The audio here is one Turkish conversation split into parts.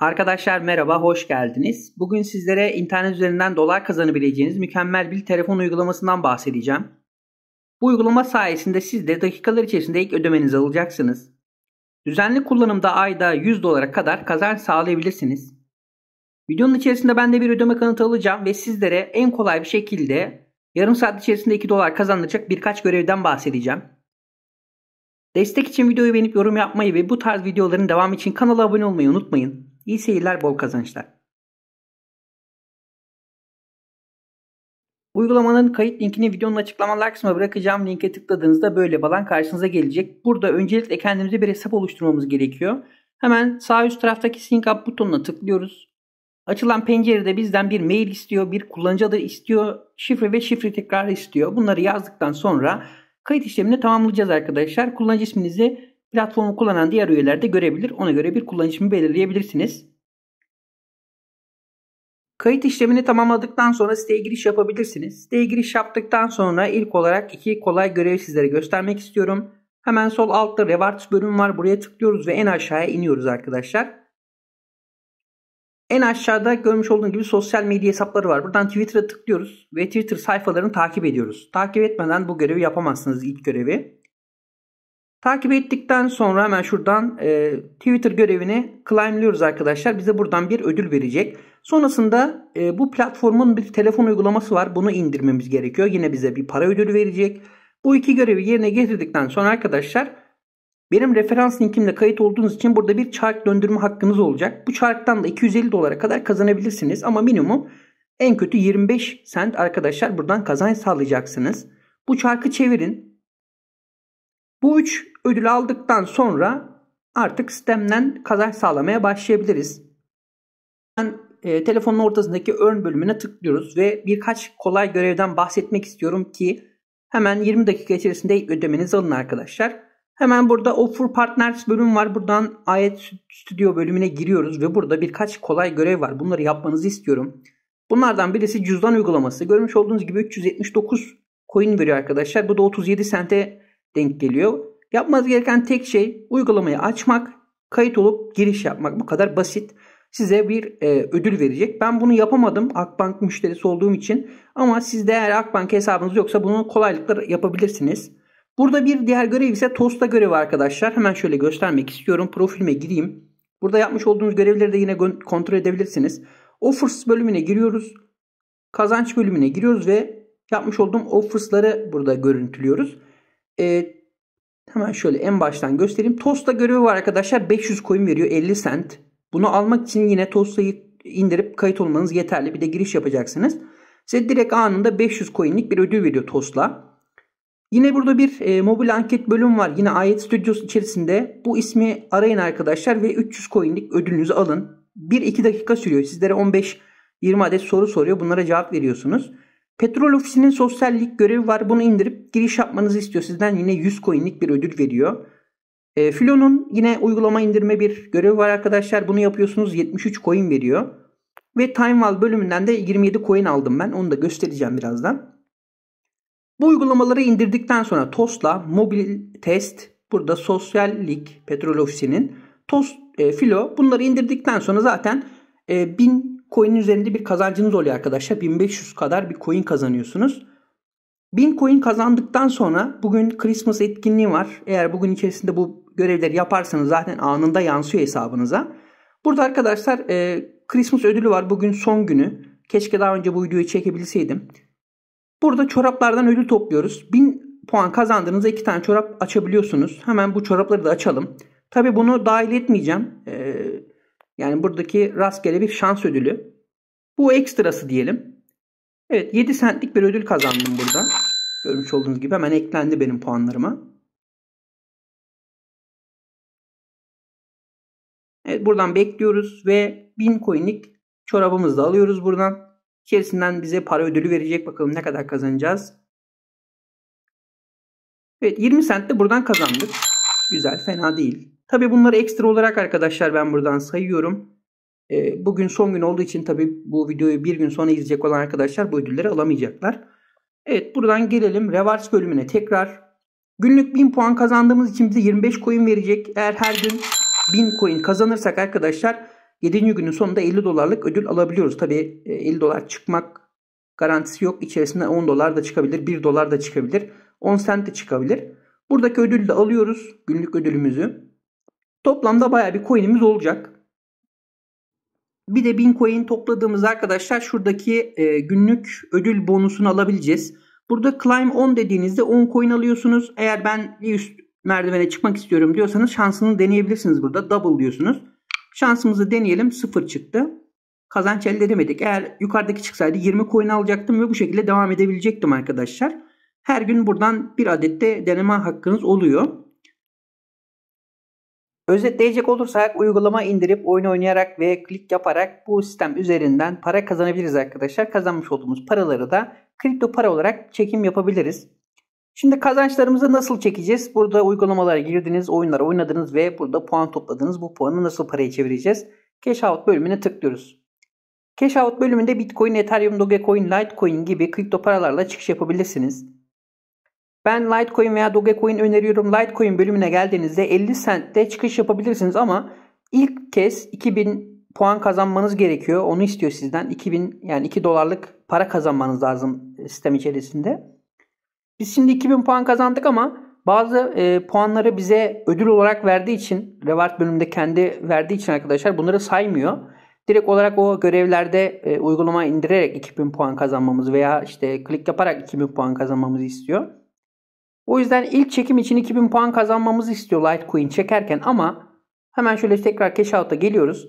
Arkadaşlar merhaba, hoş geldiniz. Bugün sizlere internet üzerinden dolar kazanabileceğiniz mükemmel bir telefon uygulamasından bahsedeceğim. Bu uygulama sayesinde siz de dakikalar içerisinde ilk ödemenizi alacaksınız. Düzenli kullanımda ayda 100 dolara kadar kazan sağlayabilirsiniz. Videonun içerisinde ben de bir ödeme kanıtı alacağım ve sizlere en kolay bir şekilde yarım saat içerisinde 2 dolar kazanılacak birkaç görevden bahsedeceğim. Destek için videoyu beğenip yorum yapmayı ve bu tarz videoların devamı için kanala abone olmayı unutmayın. İyi seyirler, bol kazançlar. Uygulamanın kayıt linkini videonun açıklamalar kısmına bırakacağım. Linke tıkladığınızda böyle balan karşınıza gelecek. Burada öncelikle kendimize bir hesap oluşturmamız gerekiyor. Hemen sağ üst taraftaki Sync Up butonuna tıklıyoruz. Açılan pencerede bizden bir mail istiyor, bir kullanıcı adı istiyor, şifre ve şifre tekrar istiyor. Bunları yazdıktan sonra kayıt işlemini tamamlayacağız arkadaşlar. Kullanıcı isminizi Platformu kullanan diğer üyeler de görebilir. Ona göre bir kullanıcı belirleyebilirsiniz. Kayıt işlemini tamamladıktan sonra siteye giriş yapabilirsiniz. Siteye giriş yaptıktan sonra ilk olarak iki kolay görevi sizlere göstermek istiyorum. Hemen sol altta Rewards bölüm var. Buraya tıklıyoruz ve en aşağıya iniyoruz arkadaşlar. En aşağıda görmüş olduğunuz gibi sosyal medya hesapları var. Buradan Twitter'a tıklıyoruz ve Twitter sayfalarını takip ediyoruz. Takip etmeden bu görevi yapamazsınız ilk görevi. Takip ettikten sonra hemen şuradan e, Twitter görevini claimliyoruz arkadaşlar. Bize buradan bir ödül verecek. Sonrasında e, bu platformun bir telefon uygulaması var. Bunu indirmemiz gerekiyor. Yine bize bir para ödülü verecek. Bu iki görevi yerine getirdikten sonra arkadaşlar benim referans linkimle kayıt olduğunuz için burada bir çark döndürme hakkınız olacak. Bu çarktan da 250 dolara kadar kazanabilirsiniz ama minimum en kötü 25 sent arkadaşlar buradan kazanç sağlayacaksınız. Bu çarkı çevirin. Bu üç ödül aldıktan sonra artık sistemden kazanç sağlamaya başlayabiliriz. Ben e, telefonun ortasındaki ön bölümüne tıklıyoruz ve birkaç kolay görevden bahsetmek istiyorum ki hemen 20 dakika içerisinde ödemeniz alın arkadaşlar. Hemen burada Offer Partners bölüm var. Buradan Ayet Studio bölümüne giriyoruz ve burada birkaç kolay görev var. Bunları yapmanızı istiyorum. Bunlardan birisi cüzdan uygulaması. Görmüş olduğunuz gibi 379 coin veriyor arkadaşlar. Bu da 37 sente denk geliyor. Yapmanız gereken tek şey uygulamayı açmak, kayıt olup giriş yapmak. Bu kadar basit. Size bir e, ödül verecek. Ben bunu yapamadım Akbank müşterisi olduğum için. Ama sizde eğer Akbank hesabınız yoksa bunu kolaylıkla yapabilirsiniz. Burada bir diğer görev ise Tosta görevi arkadaşlar. Hemen şöyle göstermek istiyorum. Profilime gireyim. Burada yapmış olduğunuz görevleri de yine kontrol edebilirsiniz. Offers bölümüne giriyoruz. Kazanç bölümüne giriyoruz ve yapmış olduğum offers'ları burada görüntülüyoruz. E, hemen şöyle en baştan göstereyim. Tosta görevi var arkadaşlar. 500 coin veriyor 50 cent. Bunu almak için yine Tosta'yı indirip kayıt olmanız yeterli. Bir de giriş yapacaksınız. Size direkt anında 500 coin'lik bir ödül veriyor Tosla. Yine burada bir e, mobil anket bölüm var. Yine Ayet Studios içerisinde bu ismi arayın arkadaşlar ve 300 coin'lik ödülünüzü alın. 1-2 dakika sürüyor. Sizlere 15-20 adet soru soruyor. Bunlara cevap veriyorsunuz. Petrol ofisinin sosyallik görevi var. Bunu indirip giriş yapmanızı istiyor. Sizden yine 100 coin'lik bir ödül veriyor. E, Filo'nun yine uygulama indirme bir görevi var arkadaşlar. Bunu yapıyorsunuz 73 coin veriyor. Ve Timewall bölümünden de 27 coin aldım ben. Onu da göstereceğim birazdan. Bu uygulamaları indirdikten sonra Tosla, Mobil Test, burada Sosyallik Petrol Ofisi'nin, Tost, e, Filo bunları indirdikten sonra zaten e, 1000 coin'in üzerinde bir kazancınız oluyor arkadaşlar. 1500 kadar bir coin kazanıyorsunuz. 1000 coin kazandıktan sonra bugün Christmas etkinliği var. Eğer bugün içerisinde bu görevleri yaparsanız zaten anında yansıyor hesabınıza. Burada arkadaşlar e, Christmas ödülü var. Bugün son günü. Keşke daha önce bu videoyu çekebilseydim. Burada çoraplardan ödül topluyoruz. 1000 puan kazandığınızda 2 tane çorap açabiliyorsunuz. Hemen bu çorapları da açalım. Tabi bunu dahil etmeyeceğim. E, yani buradaki rastgele bir şans ödülü. Bu ekstrası diyelim. Evet 7 sentlik bir ödül kazandım burada. Görmüş olduğunuz gibi hemen eklendi benim puanlarıma. Evet buradan bekliyoruz ve 1000 coin'lik çorabımızı da alıyoruz buradan. İçerisinden bize para ödülü verecek bakalım ne kadar kazanacağız. Evet 20 cent de buradan kazandık. Güzel fena değil. Tabi bunları ekstra olarak arkadaşlar ben buradan sayıyorum. E, bugün son gün olduğu için tabi bu videoyu bir gün sonra izleyecek olan arkadaşlar bu ödülleri alamayacaklar. Evet buradan gelelim rewards bölümüne tekrar. Günlük 1000 puan kazandığımız için bize 25 coin verecek. Eğer her gün 1000 coin kazanırsak arkadaşlar 7. günün sonunda 50 dolarlık ödül alabiliyoruz. Tabi 50 e, dolar çıkmak garantisi yok. İçerisinde 10 dolar da çıkabilir, 1 dolar da çıkabilir, 10 sent de çıkabilir. Buradaki ödülü de alıyoruz. Günlük ödülümüzü. Toplamda baya bir coin'imiz olacak. Bir de 1000 coin topladığımız arkadaşlar şuradaki e, günlük ödül bonusunu alabileceğiz. Burada climb 10 dediğinizde 10 coin alıyorsunuz. Eğer ben bir üst merdivene çıkmak istiyorum diyorsanız şansını deneyebilirsiniz burada. Double diyorsunuz. Şansımızı deneyelim. 0 çıktı. Kazanç elde edemedik. Eğer yukarıdaki çıksaydı 20 coin alacaktım ve bu şekilde devam edebilecektim arkadaşlar. Her gün buradan bir adet de deneme hakkınız oluyor. Özetleyecek olursak uygulama indirip oyun oynayarak ve klik yaparak bu sistem üzerinden para kazanabiliriz arkadaşlar. Kazanmış olduğumuz paraları da kripto para olarak çekim yapabiliriz. Şimdi kazançlarımızı nasıl çekeceğiz? Burada uygulamalara girdiniz, oyunlar oynadınız ve burada puan topladınız. Bu puanı nasıl paraya çevireceğiz? Cash Out bölümüne tıklıyoruz. Cash Out bölümünde Bitcoin, Ethereum, Dogecoin, Litecoin gibi kripto paralarla çıkış yapabilirsiniz. Ben Litecoin veya Dogecoin öneriyorum. Litecoin bölümüne geldiğinizde 50 centte çıkış yapabilirsiniz ama ilk kez 2000 puan kazanmanız gerekiyor. Onu istiyor sizden. 2000 yani 2 dolarlık para kazanmanız lazım e, sistem içerisinde. Biz şimdi 2000 puan kazandık ama bazı e, puanları bize ödül olarak verdiği için reward bölümünde kendi verdiği için arkadaşlar bunları saymıyor. Direkt olarak o görevlerde e, uygulama indirerek 2000 puan kazanmamız veya işte klik yaparak 2000 puan kazanmamızı istiyor. O yüzden ilk çekim için 2000 puan kazanmamızı istiyor Litecoin çekerken ama hemen şöyle tekrar cash out'a geliyoruz.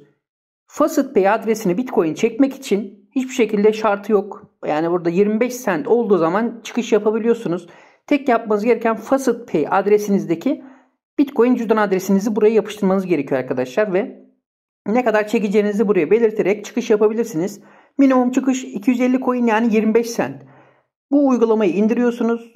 Facet Pay adresini Bitcoin çekmek için hiçbir şekilde şartı yok. Yani burada 25 cent olduğu zaman çıkış yapabiliyorsunuz. Tek yapmanız gereken Facet Pay adresinizdeki Bitcoin cüzdan adresinizi buraya yapıştırmanız gerekiyor arkadaşlar ve ne kadar çekeceğinizi buraya belirterek çıkış yapabilirsiniz. Minimum çıkış 250 coin yani 25 cent. Bu uygulamayı indiriyorsunuz.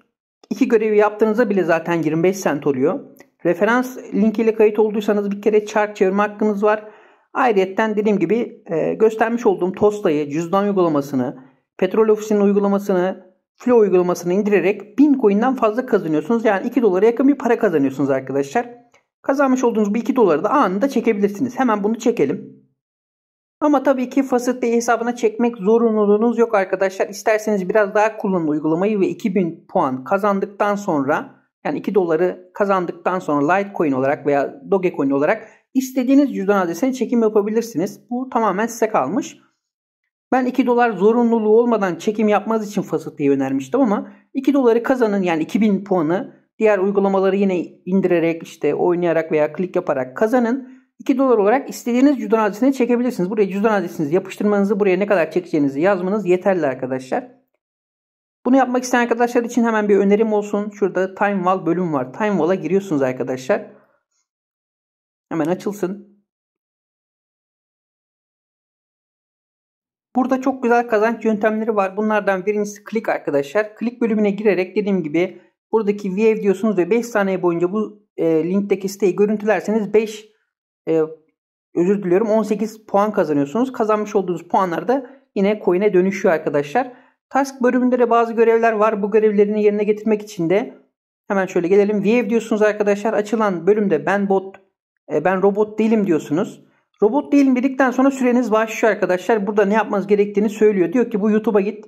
İki görevi yaptığınızda bile zaten 25 sent oluyor. Referans linkiyle kayıt olduysanız bir kere çark çevirme hakkınız var. Ayrıyeten dediğim gibi e, göstermiş olduğum Tosta'yı, cüzdan uygulamasını, petrol ofisinin uygulamasını, Flow uygulamasını indirerek 1000 coin'den fazla kazanıyorsunuz. Yani 2 dolara yakın bir para kazanıyorsunuz arkadaşlar. Kazanmış olduğunuz bu 2 doları da anında çekebilirsiniz. Hemen bunu çekelim. Ama tabii ki Facetpay hesabına çekmek zorunluluğunuz yok arkadaşlar. İsterseniz biraz daha kullanın uygulamayı ve 2000 puan kazandıktan sonra yani 2 doları kazandıktan sonra Litecoin olarak veya Dogecoin olarak istediğiniz cüzdan adresine çekim yapabilirsiniz. Bu tamamen size kalmış. Ben 2 dolar zorunluluğu olmadan çekim yapmaz için Facetpay'i önermiştim ama 2 doları kazanın yani 2000 puanı diğer uygulamaları yine indirerek işte oynayarak veya klik yaparak kazanın. 2 dolar olarak istediğiniz cüzdan adresini çekebilirsiniz. Buraya cüzdan adresinizi yapıştırmanızı, buraya ne kadar çekeceğinizi yazmanız yeterli arkadaşlar. Bunu yapmak isteyen arkadaşlar için hemen bir önerim olsun. Şurada TimeWall bölüm var. TimeWall'a giriyorsunuz arkadaşlar. Hemen açılsın. Burada çok güzel kazanç yöntemleri var. Bunlardan birincisi click arkadaşlar. Klik bölümüne girerek dediğim gibi buradaki view diyorsunuz ve 5 saniye boyunca bu e, linkteki siteyi görüntülerseniz 5 e, özür diliyorum 18 puan kazanıyorsunuz. Kazanmış olduğunuz puanlar da yine coin'e dönüşüyor arkadaşlar. Task bölümünde de bazı görevler var. Bu görevlerini yerine getirmek için de hemen şöyle gelelim. Wave diyorsunuz arkadaşlar. Açılan bölümde ben bot e, ben robot değilim diyorsunuz. Robot değilim dedikten sonra süreniz başlıyor arkadaşlar. Burada ne yapmanız gerektiğini söylüyor. Diyor ki bu YouTube'a git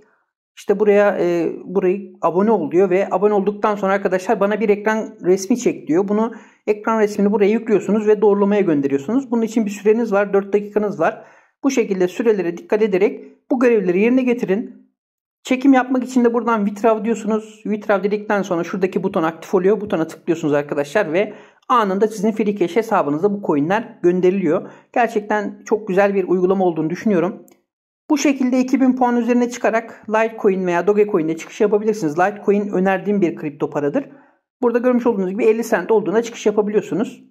işte buraya e, burayı abone ol diyor ve abone olduktan sonra arkadaşlar bana bir ekran resmi çek diyor. Bunu ekran resmini buraya yüklüyorsunuz ve doğrulamaya gönderiyorsunuz. Bunun için bir süreniz var 4 dakikanız var. Bu şekilde sürelere dikkat ederek bu görevleri yerine getirin. Çekim yapmak için de buradan Vitrav diyorsunuz. Vitrav dedikten sonra şuradaki buton aktif oluyor. Butona tıklıyorsunuz arkadaşlar ve anında sizin Freecash hesabınıza bu coinler gönderiliyor. Gerçekten çok güzel bir uygulama olduğunu düşünüyorum. Bu şekilde 2000 puan üzerine çıkarak Litecoin veya Dogecoin'de çıkış yapabilirsiniz. Litecoin önerdiğim bir kripto paradır. Burada görmüş olduğunuz gibi 50 cent olduğuna çıkış yapabiliyorsunuz.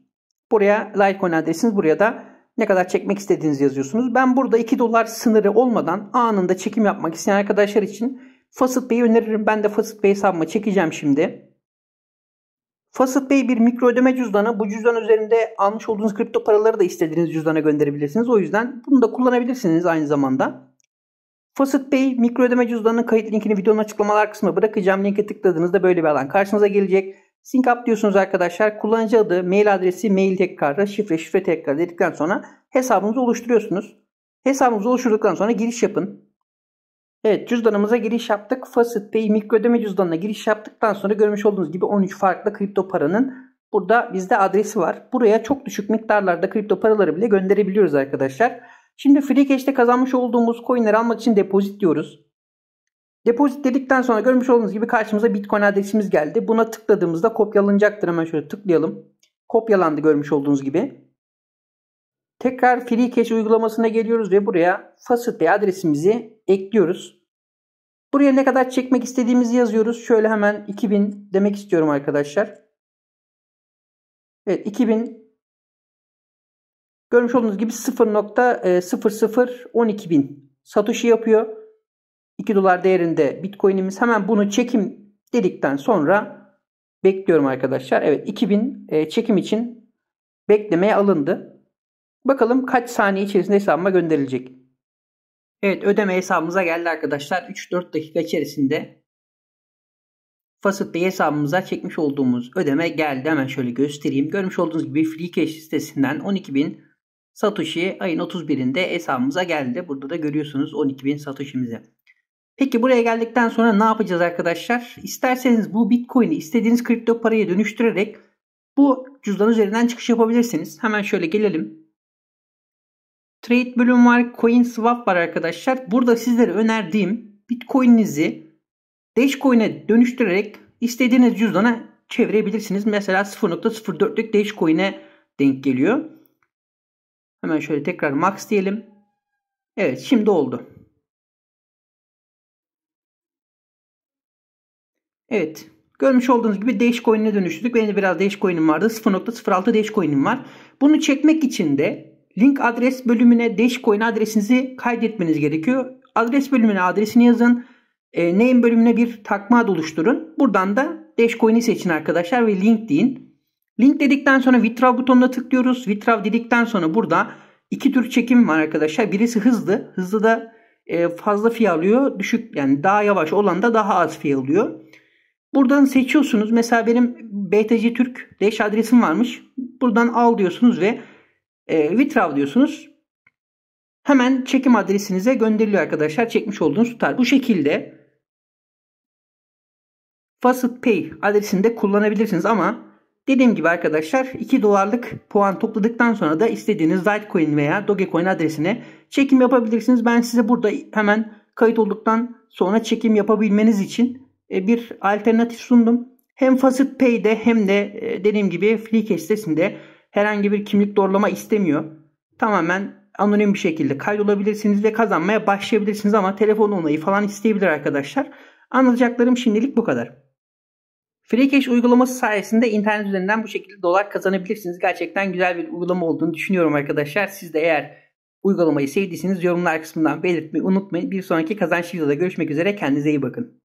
Buraya Litecoin adresiniz, buraya da ne kadar çekmek istediğinizi yazıyorsunuz. Ben burada 2 dolar sınırı olmadan anında çekim yapmak isteyen arkadaşlar için Facet Bey'i öneririm. Ben de Facet Bey hesabıma çekeceğim şimdi. Facet Bey bir mikro ödeme cüzdanı. Bu cüzdan üzerinde almış olduğunuz kripto paraları da istediğiniz cüzdana gönderebilirsiniz. O yüzden bunu da kullanabilirsiniz aynı zamanda. Facet Bey mikro ödeme cüzdanının kayıt linkini videonun açıklamalar kısmına bırakacağım. Linke tıkladığınızda böyle bir alan karşınıza gelecek. Sync up diyorsunuz arkadaşlar. Kullanıcı adı, mail adresi, mail tekrarı, şifre, şifre tekrarı dedikten sonra hesabınızı oluşturuyorsunuz. Hesabınızı oluşturduktan sonra giriş yapın. Evet cüzdanımıza giriş yaptık. Facetpay mikroödeme cüzdanına giriş yaptıktan sonra görmüş olduğunuz gibi 13 farklı kripto paranın burada bizde adresi var. Buraya çok düşük miktarlarda kripto paraları bile gönderebiliyoruz arkadaşlar. Şimdi free cash'te kazanmış olduğumuz coinleri almak için depozit diyoruz. Depozit dedikten sonra görmüş olduğunuz gibi karşımıza bitcoin adresimiz geldi. Buna tıkladığımızda kopyalanacaktır. Hemen şöyle tıklayalım. Kopyalandı görmüş olduğunuz gibi. Tekrar Free FreeCache uygulamasına geliyoruz ve buraya facility adresimizi ekliyoruz. Buraya ne kadar çekmek istediğimizi yazıyoruz. Şöyle hemen 2000 demek istiyorum arkadaşlar. Evet 2000 görmüş olduğunuz gibi 0.0012 e, bin satışı yapıyor. 2 dolar değerinde bitcoinimiz. Hemen bunu çekim dedikten sonra bekliyorum arkadaşlar. Evet 2000 e, çekim için beklemeye alındı. Bakalım kaç saniye içerisinde hesabıma gönderilecek. Evet ödeme hesabımıza geldi arkadaşlar. 3-4 dakika içerisinde Facet'te hesabımıza çekmiş olduğumuz ödeme geldi. Hemen şöyle göstereyim. Görmüş olduğunuz gibi FreeCash sitesinden 12.000 Satoshi ayın 31'inde hesabımıza geldi. Burada da görüyorsunuz 12.000 Satoshi'mizi. Peki buraya geldikten sonra ne yapacağız arkadaşlar? İsterseniz bu Bitcoin'i istediğiniz kripto paraya dönüştürerek bu cüzdan üzerinden çıkış yapabilirsiniz. Hemen şöyle gelelim. Trade bölüm var. Coin swap var arkadaşlar. Burada sizlere önerdiğim Bitcoin'inizi Dashcoin'e dönüştürerek istediğiniz cüzdana çevirebilirsiniz. Mesela 0.04'lük Dashcoin'e denk geliyor. Hemen şöyle tekrar max diyelim. Evet şimdi oldu. Evet. Görmüş olduğunuz gibi Dashcoin'e dönüştürdük. Benim de biraz Dashcoin'im vardı. 0.06 Dashcoin'im var. Bunu çekmek için de Link adres bölümüne Dashcoin adresinizi kaydetmeniz gerekiyor. Adres bölümüne adresini yazın. E, name bölümüne bir takma ad oluşturun. Buradan da Dashcoin'i seçin arkadaşlar ve link deyin. Link dedikten sonra withdraw butonuna tıklıyoruz. Withdraw dedikten sonra burada iki tür çekim var arkadaşlar. Birisi hızlı. Hızlı da e, fazla fee alıyor. Düşük yani daha yavaş olan da daha az fee alıyor. Buradan seçiyorsunuz. Mesela benim BTC Türk Dash adresim varmış. Buradan al diyorsunuz ve e, ee, Witrav diyorsunuz. Hemen çekim adresinize gönderiliyor arkadaşlar. Çekmiş olduğunuz tutar. Bu şekilde FacetPay adresini de kullanabilirsiniz ama dediğim gibi arkadaşlar 2 dolarlık puan topladıktan sonra da istediğiniz Litecoin veya Dogecoin adresine çekim yapabilirsiniz. Ben size burada hemen kayıt olduktan sonra çekim yapabilmeniz için e, bir alternatif sundum. Hem FacetPay'de hem de e, dediğim gibi Flickr sitesinde Herhangi bir kimlik doğrulama istemiyor. Tamamen anonim bir şekilde kaydolabilirsiniz ve kazanmaya başlayabilirsiniz ama telefon onayı falan isteyebilir arkadaşlar. Anlatacaklarım şimdilik bu kadar. Freecash uygulaması sayesinde internet üzerinden bu şekilde dolar kazanabilirsiniz. Gerçekten güzel bir uygulama olduğunu düşünüyorum arkadaşlar. Siz de eğer uygulamayı sevdiyseniz yorumlar kısmından belirtmeyi unutmayın. Bir sonraki kazanç videoda görüşmek üzere. Kendinize iyi bakın.